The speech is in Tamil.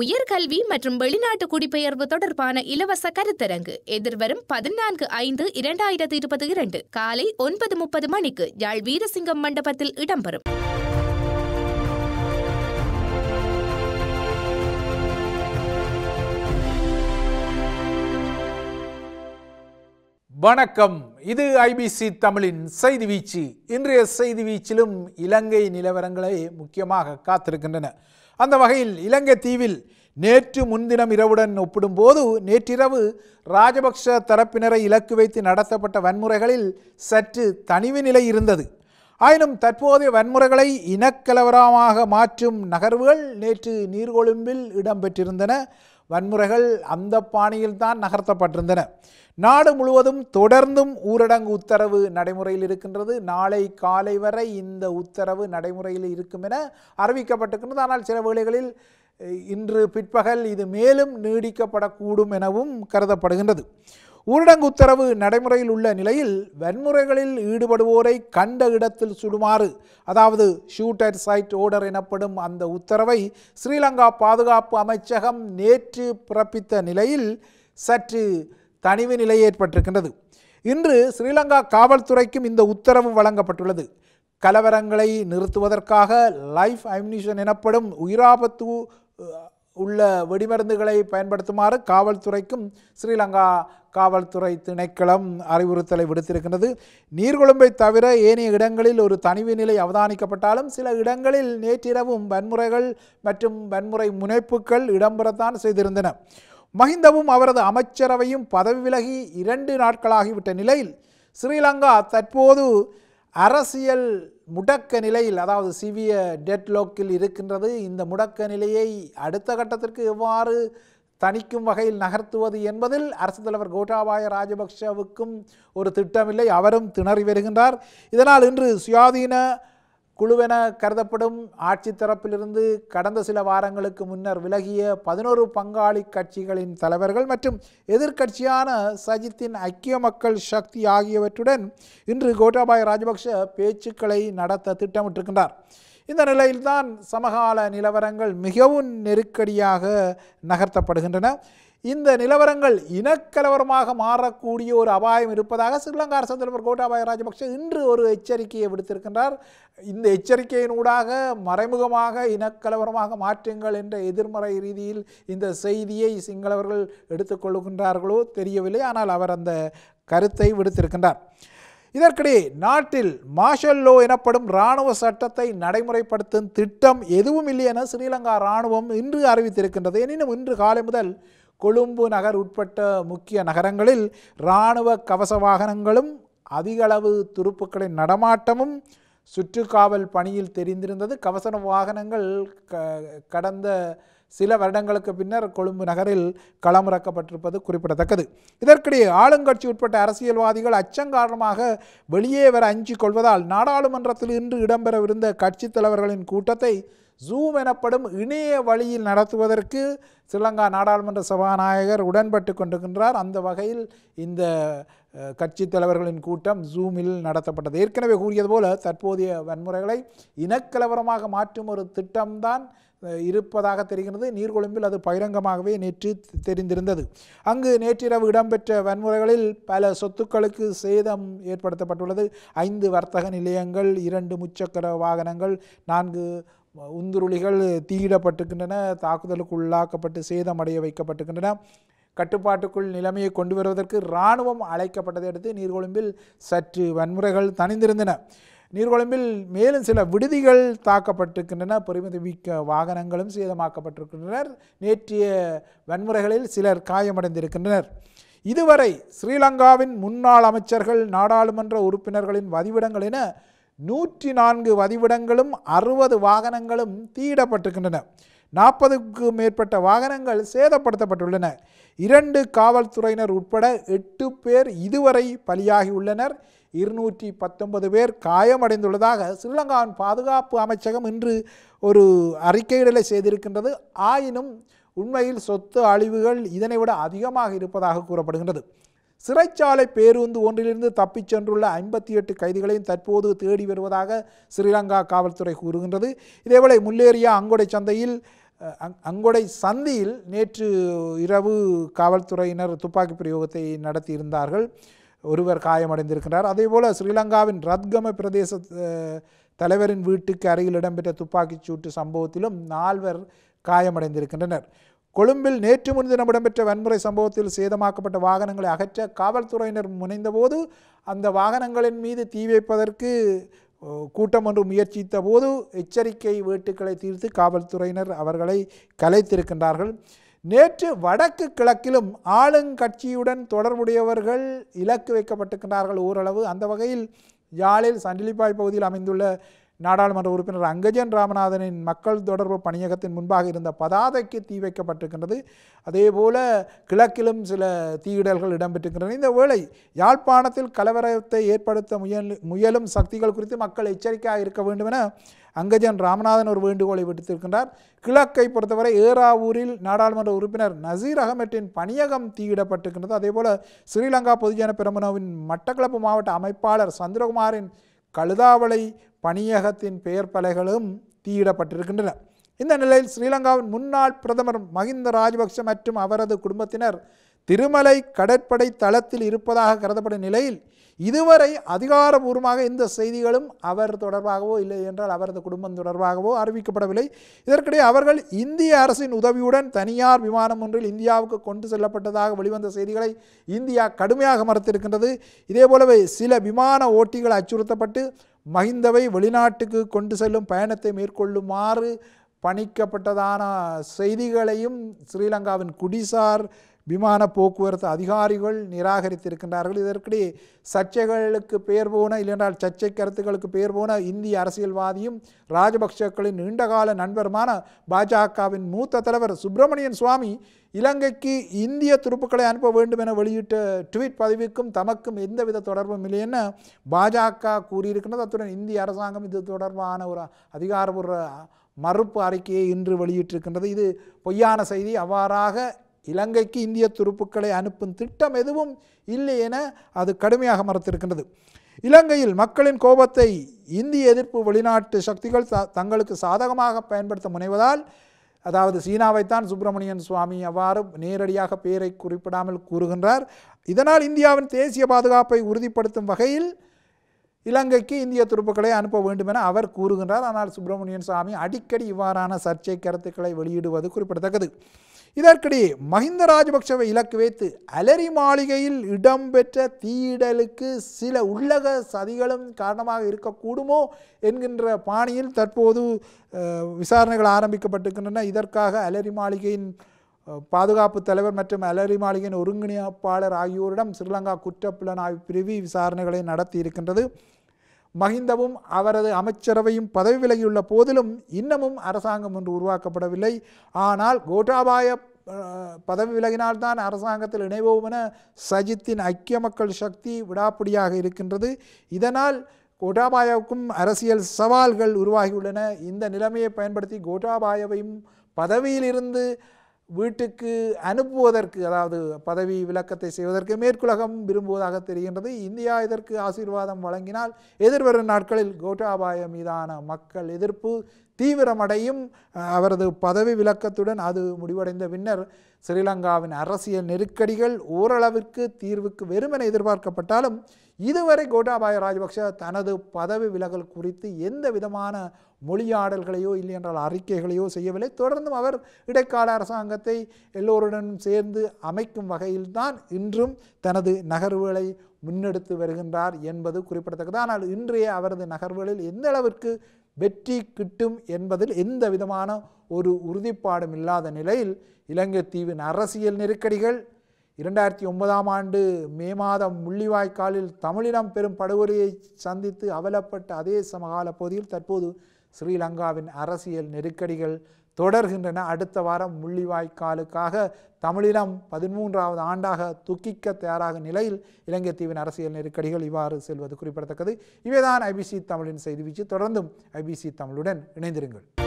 உயர்கல்வி மற்றும் வெளிநாட்டு குடிபெயர்வு தொடர்பான இலவச கருத்தரங்கு எதிர்வரும் பதினான்கு ஐந்து இரண்டாயிரத்தி இருபத்தி இரண்டு காலை ஒன்பது முப்பது மணிக்கு யாழ் வீரசிங்கம் மண்டபத்தில் இடம்பெறும் வணக்கம் இது ஐபிசி தமிழின் செய்தி வீச்சு இன்றைய செய்தி வீச்சிலும் இலங்கை நிலவரங்களை முக்கியமாக காத்திருக்கின்றன அந்த வகையில் இலங்கை தீவில் நேற்று முன்தினம் இரவுடன் ஒப்பிடும்போது நேற்றிரவு ராஜபக்ஷ தரப்பினரை இலக்கு வைத்து நடத்தப்பட்ட வன்முறைகளில் சற்று தனிவு நிலை இருந்தது ஆயினும் தற்போதைய வன்முறைகளை இனக்கலவரமாக மாற்றும் நகர்வுகள் நேற்று நீர்கொழும்பில் இடம்பெற்றிருந்தன வன்முறைகள் அந்த பாணியில்தான் நகர்த்தப்பட்டிருந்தன நாடு முழுவதும் தொடர்ந்தும் ஊரடங்கு உத்தரவு நடைமுறையில் இருக்கின்றது நாளை காலை வரை இந்த உத்தரவு நடைமுறையில் இருக்கும் என அறிவிக்கப்பட்டிருக்கின்றது ஆனால் சில வேளைகளில் இன்று பிற்பகல் இது மேலும் நீடிக்கப்படக்கூடும் எனவும் கருதப்படுகின்றது ஊரடங்கு உத்தரவு நடைமுறையில் உள்ள நிலையில் வன்முறைகளில் ஈடுபடுவோரை கண்ட இடத்தில் சுடுமாறு அதாவது ஷூட்டர் சைட் ஓர்டர் எனப்படும் அந்த உத்தரவை ஸ்ரீலங்கா பாதுகாப்பு அமைச்சகம் நேற்று பிறப்பித்த நிலையில் சற்று தனிவு நிலை ஏற்பட்டிருக்கின்றது இன்று ஸ்ரீலங்கா காவல்துறைக்கும் இந்த உத்தரவு வழங்கப்பட்டுள்ளது கலவரங்களை நிறுத்துவதற்காக லைஃப் அம்னிஷன் எனப்படும் உயிராபத்து உள்ள வெடிமருந்துகளை பயன்படுத்துமாறு காவல்துறைக்கும் ஸ்ரீலங்கா காவல்துறை திணைக்களம் அறிவுறுத்தலை விடுத்திருக்கின்றது நீர்கொழும்பை தவிர ஏனைய இடங்களில் ஒரு தனிவு நிலை அவதானிக்கப்பட்டாலும் சில இடங்களில் நேற்றிரவும் வன்முறைகள் மற்றும் வன்முறை முனைப்புகள் இடம்பெறத்தான் செய்திருந்தன மஹிந்தவும் அவரது அமைச்சரவையும் பதவி விலகி இரண்டு நாட்களாகிவிட்ட நிலையில் ஸ்ரீலங்கா தற்போது அரசியல் முடக்க நிலையில் அதாவது சிவிய டெட்லோக்கில் இருக்கின்றது இந்த முடக்க நிலையை அடுத்த கட்டத்திற்கு எவ்வாறு தணிக்கும் வகையில் நகர்த்துவது என்பதில் அரசு தலைவர் கோட்டாபாய ராஜபக்ஷவுக்கும் ஒரு திட்டமில்லை அவரும் திணறி வருகின்றார் இதனால் இன்று சுயாதீன குழுவென கருதப்படும் ஆட்சி தரப்பிலிருந்து கடந்த சில வாரங்களுக்கு முன்னர் விலகிய பதினோரு பங்காளி கட்சிகளின் தலைவர்கள் மற்றும் எதிர்க்கட்சியான சஜித்தின் ஐக்கிய மக்கள் சக்தி ஆகியவற்றுடன் இன்று கோட்டாபாய் ராஜபக்ஷ பேச்சுக்களை நடத்த திட்டமிட்டிருக்கின்றார் இந்த நிலையில்தான் சமகால நிலவரங்கள் மிகவும் நெருக்கடியாக நகர்த்தப்படுகின்றன இந்த நிலவரங்கள் இனக்கலவரமாக மாறக்கூடிய ஒரு அபாயம் இருப்பதாக ஸ்ரீலங்கா அரசு தலைவர் கோட்டாபாய ராஜபக்ஷ இன்று ஒரு எச்சரிக்கையை விடுத்திருக்கின்றார் இந்த எச்சரிக்கையினூடாக மறைமுகமாக இனக்கலவரமாக மாற்றுங்கள் என்ற எதிர்மறை ரீதியில் இந்த செய்தியை சிங்களவர்கள் எடுத்துக்கொள்கின்றார்களோ தெரியவில்லை ஆனால் அவர் அந்த கருத்தை விடுத்திருக்கின்றார் இதற்கிடையே நாட்டில் மார்ஷல் லோ எனப்படும் இராணுவ சட்டத்தை நடைமுறைப்படுத்தும் திட்டம் எதுவும் இல்லை என ஸ்ரீலங்கா இராணுவம் இன்று அறிவித்திருக்கின்றது எனினும் இன்று காலை முதல் கொழும்பு நகர் உட்பட்ட முக்கிய நகரங்களில் இராணுவ கவச வாகனங்களும் அதிகளவு துருப்புக்களின் நடமாட்டமும் சுற்றுக்காவல் பணியில் தெரிந்திருந்தது கவச வாகனங்கள் க கடந்த சில வருடங்களுக்கு பின்னர் கொழும்பு நகரில் களமிறக்கப்பட்டிருப்பது குறிப்பிடத்தக்கது இதற்கிடையே ஆளுங்கட்சி உட்பட்ட அரசியல்வாதிகள் அச்சம் காரணமாக வெளியே வர அஞ்சு கொள்வதால் நாடாளுமன்றத்தில் இன்று இடம்பெறவிருந்த கட்சித் தலைவர்களின் கூட்டத்தை ஜூம் எனப்படும் இணைய வழியில் நடத்துவதற்கு ஸ்ரீலங்கா நாடாளுமன்ற சபாநாயகர் உடன்பட்டு கொண்டிருக்கின்றார் அந்த வகையில் இந்த கட்சி தலைவர்களின் கூட்டம் ஜூமில் நடத்தப்பட்டது ஏற்கனவே கூறியது போல தற்போதைய வன்முறைகளை இனக்கலவரமாக மாற்றும் ஒரு திட்டம்தான் இருப்பதாக தெரிகிறது நீர்கொழும்பில் அது பகிரங்கமாகவே நேற்று தெரிந்திருந்தது அங்கு நேற்றிரவு இடம்பெற்ற வன்முறைகளில் பல சொத்துக்களுக்கு சேதம் ஏற்படுத்தப்பட்டுள்ளது ஐந்து வர்த்தக நிலையங்கள் இரண்டு முச்சக்கர வாகனங்கள் நான்கு உந்துருளிகள் தீயிடப்பட்டிருக்கின்றன தாக்குதலுக்கு உள்ளாக்கப்பட்டு சேதமடைய வைக்கப்பட்டிருக்கின்றன கட்டுப்பாட்டுக்குள் நிலைமையை கொண்டு வருவதற்கு இராணுவம் அழைக்கப்பட்டதை அடுத்து நீர்கொழும்பில் சற்று வன்முறைகள் தணிந்திருந்தன நீர்கொழும்பில் மேலும் சில விடுதிகள் தாக்கப்பட்டிருக்கின்றன மிக்க வாகனங்களும் சேதமாக்கப்பட்டிருக்கின்றனர் நேற்றைய வன்முறைகளில் சிலர் காயமடைந்திருக்கின்றனர் இதுவரை ஸ்ரீலங்காவின் முன்னாள் அமைச்சர்கள் நாடாளுமன்ற உறுப்பினர்களின் வதிவிடங்கள் என நூற்றி நான்கு வதிவிடங்களும் அறுபது வாகனங்களும் தீயிடப்பட்டிருக்கின்றன நாற்பதுக்கு மேற்பட்ட வாகனங்கள் சேதப்படுத்தப்பட்டுள்ளன இரண்டு காவல்துறையினர் உட்பட எட்டு பேர் இதுவரை பலியாகியுள்ளனர் இருநூற்றி பத்தொன்பது பேர் காயமடைந்துள்ளதாக ஸ்ரீலங்காவின் பாதுகாப்பு அமைச்சகம் இன்று ஒரு அறிக்கையிடலை செய்திருக்கின்றது ஆயினும் உண்மையில் சொத்து அழிவுகள் இதனை விட அதிகமாக இருப்பதாக கூறப்படுகின்றது சிறைச்சாலை பேருந்து ஒன்றிலிருந்து தப்பிச் சென்றுள்ள ஐம்பத்தி எட்டு கைதிகளையும் தற்போது தேடி வருவதாக ஸ்ரீலங்கா காவல்துறை கூறுகின்றது இதேவேளை முல்லேரியா அங்கொடை சந்தையில் அங்கொடை சந்தியில் நேற்று இரவு காவல்துறையினர் துப்பாக்கி பிரயோகத்தை நடத்தியிருந்தார்கள் ஒருவர் காயமடைந்திருக்கிறார் அதேபோல் ஸ்ரீலங்காவின் ரத்கம பிரதேச தலைவரின் வீட்டுக்கு அருகில் இடம்பெற்ற துப்பாக்கிச்சூட்டு சம்பவத்திலும் நால்வர் காயமடைந்திருக்கின்றனர் கொழும்பில் நேற்று முன்தினம் இடம்பெற்ற வன்முறை சம்பவத்தில் சேதமாக்கப்பட்ட வாகனங்களை அகற்ற காவல்துறையினர் முனைந்தபோது அந்த வாகனங்களின் மீது தீ வைப்பதற்கு கூட்டம் ஒன்று முயற்சித்த போது எச்சரிக்கை வேட்டுக்களை தீர்த்து காவல்துறையினர் அவர்களை கலைத்திருக்கின்றார்கள் நேற்று வடக்கு கிழக்கிலும் ஆளுங்கட்சியுடன் தொடர்புடையவர்கள் இலக்கு வைக்கப்பட்டிருக்கின்றார்கள் ஓரளவு அந்த வகையில் யாழில் சண்டிலிப்பாய் பகுதியில் அமைந்துள்ள நாடாளுமன்ற உறுப்பினர் அங்கஜன் ராமநாதனின் மக்கள் தொடர்பு பணியகத்தின் முன்பாக இருந்த பதாதைக்கு தீ வைக்கப்பட்டிருக்கின்றது அதேபோல கிழக்கிலும் சில தீயிடல்கள் இடம்பெற்றிருக்கின்றன இந்த வேளை யாழ்ப்பாணத்தில் கலவரத்தை ஏற்படுத்த முயல் முயலும் சக்திகள் குறித்து மக்கள் எச்சரிக்கையாக இருக்க வேண்டும் என அங்கஜன் ராமநாதன் ஒரு வேண்டுகோளை விடுத்திருக்கின்றார் கிழக்கை பொறுத்தவரை ஏராவூரில் நாடாளுமன்ற உறுப்பினர் நசீர் அகமட்டின் பணியகம் தீயிடப்பட்டிருக்கின்றது அதேபோல் ஸ்ரீலங்கா பொதுஜன பெரமுனவின் மட்டக்களப்பு மாவட்ட அமைப்பாளர் சந்திரகுமாரின் கழுதாவளை பணியகத்தின் பெயர் பலைகளும் தீயிடப்பட்டிருக்கின்றன இந்த நிலையில் ஸ்ரீலங்காவின் முன்னாள் பிரதமர் மஹிந்த ராஜபக்ஷ மற்றும் அவரது குடும்பத்தினர் திருமலை கடற்படை தளத்தில் இருப்பதாக கருதப்படும் நிலையில் இதுவரை அதிகாரபூர்வமாக இந்த செய்திகளும் அவர் தொடர்பாகவோ இல்லை என்றால் அவரது குடும்பம் தொடர்பாகவோ அறிவிக்கப்படவில்லை இதற்கிடையே அவர்கள் இந்திய அரசின் உதவியுடன் தனியார் விமானம் ஒன்றில் இந்தியாவுக்கு கொண்டு செல்லப்பட்டதாக வெளிவந்த செய்திகளை இந்தியா கடுமையாக மறுத்திருக்கின்றது இதேபோலவே சில விமான ஓட்டிகள் அச்சுறுத்தப்பட்டு மஹிந்தவை வெளிநாட்டுக்கு கொண்டு செல்லும் பயணத்தை மேற்கொள்ளுமாறு பணிக்கப்பட்டதான செய்திகளையும் ஸ்ரீலங்காவின் குடிசார் விமான போக்குவரத்து அதிகாரிகள் நிராகரித்திருக்கின்றார்கள் இதற்கிடையே சர்ச்சைகளுக்கு பெயர் போன இல்லைன்றால் சர்ச்சை கருத்துக்களுக்கு பெயர் போன இந்திய அரசியல்வாதியும் ராஜபக்சக்களின் நீண்டகால நண்பருமான பாஜகவின் மூத்த தலைவர் சுப்பிரமணியன் சுவாமி இலங்கைக்கு இந்திய துருப்புக்களை அனுப்ப வேண்டும் என வெளியிட்ட ட்வீட் பதிவுக்கும் தமக்கும் எந்தவித தொடர்பும் இல்லை என பாஜக கூறியிருக்கின்றது அத்துடன் இந்திய அரசாங்கம் இது தொடர்பான ஒரு அதிகாரபூர்வ மறுப்பு அறிக்கையை இன்று வெளியிட்டிருக்கின்றது இது பொய்யான செய்தி அவ்வாறாக இலங்கைக்கு இந்திய துருப்புக்களை அனுப்பும் திட்டம் எதுவும் இல்லை என அது கடுமையாக மறுத்திருக்கின்றது இலங்கையில் மக்களின் கோபத்தை இந்திய எதிர்ப்பு வெளிநாட்டு சக்திகள் தங்களுக்கு சாதகமாக பயன்படுத்த முனைவதால் அதாவது சீனாவைத்தான் சுப்பிரமணியன் சுவாமி அவ்வாறு நேரடியாக பெயரை குறிப்பிடாமல் கூறுகின்றார் இதனால் இந்தியாவின் தேசிய பாதுகாப்பை உறுதிப்படுத்தும் வகையில் இலங்கைக்கு இந்திய துருப்புக்களை அனுப்ப வேண்டும் என அவர் கூறுகின்றார் ஆனால் சுப்பிரமணியன் சாமி அடிக்கடி இவ்வாறான சர்ச்சை கருத்துக்களை வெளியிடுவது குறிப்பிடத்தக்கது இதற்கிடையே மஹிந்த ராஜபக்சவை இலக்கு வைத்து அலரி மாளிகையில் இடம்பெற்ற தீயிடலுக்கு சில உள்ளக சதிகளும் காரணமாக இருக்கக்கூடுமோ என்கின்ற பாணியில் தற்போது விசாரணைகள் ஆரம்பிக்கப்பட்டிருக்கின்றன இதற்காக அலரி மாளிகையின் பாதுகாப்பு தலைவர் மற்றும் அலரி மாளிகையின் ஒருங்கிணைப்பாளர் ஆகியோரிடம் ஸ்ரீலங்கா குற்றப்புலனாய்வு பிரிவு விசாரணைகளை நடத்தி இருக்கின்றது மஹிந்தவும் அவரது அமைச்சரவையும் பதவி விலகியுள்ள போதிலும் இன்னமும் அரசாங்கம் ஒன்று உருவாக்கப்படவில்லை ஆனால் கோட்டாபாய பதவி விலகினால்தான் அரசாங்கத்தில் இணைவோம் என சஜித்தின் ஐக்கிய மக்கள் சக்தி விடாப்பிடியாக இருக்கின்றது இதனால் கோட்டாபாயாவுக்கும் அரசியல் சவால்கள் உருவாகியுள்ளன இந்த நிலைமையை பயன்படுத்தி கோட்டாபாயவையும் பதவியிலிருந்து வீட்டுக்கு அனுப்புவதற்கு அதாவது பதவி விளக்கத்தை செய்வதற்கு மேற்குலகம் விரும்புவதாக தெரிகின்றது இந்தியா இதற்கு ஆசீர்வாதம் வழங்கினால் எதிர்வரும் நாட்களில் கோட்டாபாய மீதான மக்கள் எதிர்ப்பு தீவிரமடையும் அவரது பதவி விளக்கத்துடன் அது முடிவடைந்த பின்னர் ஸ்ரீலங்காவின் அரசியல் நெருக்கடிகள் ஓரளவிற்கு தீர்வுக்கு வெறுமென எதிர்பார்க்கப்பட்டாலும் இதுவரை கோட்டாபாய ராஜபக்ஷ தனது பதவி விலகல் குறித்து எந்த விதமான மொழியாடல்களையோ இல்லை என்றால் அறிக்கைகளையோ செய்யவில்லை தொடர்ந்தும் அவர் இடைக்கால அரசாங்கத்தை எல்லோருடனும் சேர்ந்து அமைக்கும் வகையில்தான் இன்றும் தனது நகர்வுகளை முன்னெடுத்து வருகின்றார் என்பது குறிப்பிடத்தக்கது ஆனால் இன்றைய அவரது நகர்வுகளில் எந்த அளவிற்கு வெற்றி கிட்டும் என்பதில் எந்த விதமான ஒரு உறுதிப்பாடும் இல்லாத நிலையில் இலங்கை தீவின் அரசியல் நெருக்கடிகள் இரண்டாயிரத்தி ஒன்பதாம் ஆண்டு மே மாதம் முள்ளிவாய்க்காலில் தமிழினம் பெரும் படுகொலையை சந்தித்து அவலப்பட்ட அதே சமகால பகுதியில் தற்போது ஸ்ரீலங்காவின் அரசியல் நெருக்கடிகள் தொடர்கின்றன அடுத்த வாரம் முள்ளிவாய்க்காலுக்காக தமிழிடம் பதிமூன்றாவது ஆண்டாக துக்கிக்க தயாராக நிலையில் இலங்கை தீவின் அரசியல் நெருக்கடிகள் இவ்வாறு செல்வது குறிப்பிடத்தக்கது இவைதான் ஐபிசி தமிழின் செய்தி வீச்சு தொடர்ந்தும் ஐபிசி தமிழுடன் இணைந்திருங்கள்